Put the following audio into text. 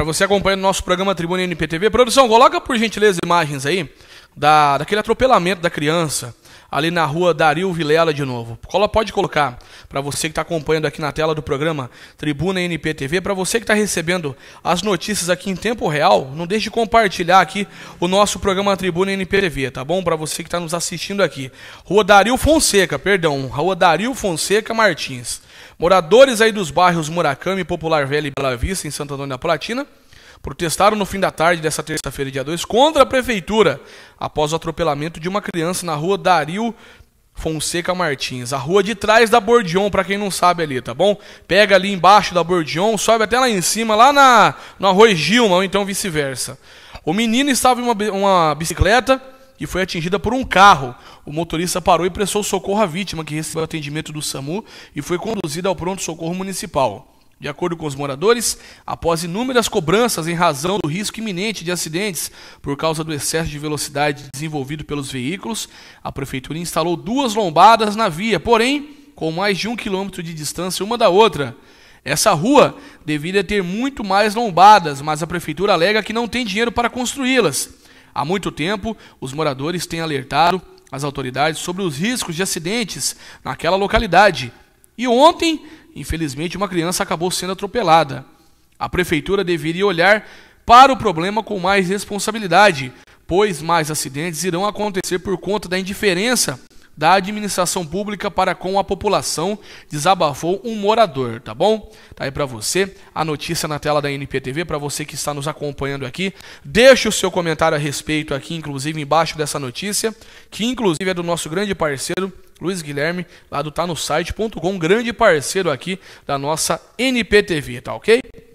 para você acompanhar o nosso programa Tribuna NPTV. Produção, coloca por gentileza imagens aí da, daquele atropelamento da criança ali na rua Dario Vilela de novo. Cola pode colocar para você que está acompanhando aqui na tela do programa Tribuna NPTV, para você que está recebendo as notícias aqui em tempo real, não deixe de compartilhar aqui o nosso programa Tribuna NPTV, tá bom? Para você que está nos assistindo aqui. Rua Dario Fonseca, perdão, Rua Dario Fonseca Martins. Moradores aí dos bairros Murakami, Popular Velho e Bela Vista, em Santo Antônio da Platina, protestaram no fim da tarde dessa terça-feira, dia 2, contra a prefeitura, após o atropelamento de uma criança na rua Dario Fonseca Martins. A rua de trás da Bordion, para quem não sabe ali, tá bom? Pega ali embaixo da Bordion, sobe até lá em cima, lá na, no Arroz Gilma, ou então vice-versa. O menino estava em uma, uma bicicleta e foi atingida por um carro. O motorista parou e prestou socorro à vítima, que recebeu atendimento do SAMU e foi conduzida ao pronto-socorro municipal. De acordo com os moradores, após inúmeras cobranças em razão do risco iminente de acidentes por causa do excesso de velocidade desenvolvido pelos veículos, a prefeitura instalou duas lombadas na via, porém com mais de um quilômetro de distância uma da outra. Essa rua deveria ter muito mais lombadas, mas a prefeitura alega que não tem dinheiro para construí-las. Há muito tempo, os moradores têm alertado as autoridades sobre os riscos de acidentes naquela localidade. E ontem, infelizmente, uma criança acabou sendo atropelada. A prefeitura deveria olhar para o problema com mais responsabilidade, pois mais acidentes irão acontecer por conta da indiferença da administração pública para com a população, desabafou um morador, tá bom? Tá aí para você a notícia na tela da NPTV para você que está nos acompanhando aqui. Deixe o seu comentário a respeito aqui, inclusive embaixo dessa notícia, que inclusive é do nosso grande parceiro Luiz Guilherme, lá do tá no site.com, grande parceiro aqui da nossa NPTV, tá ok?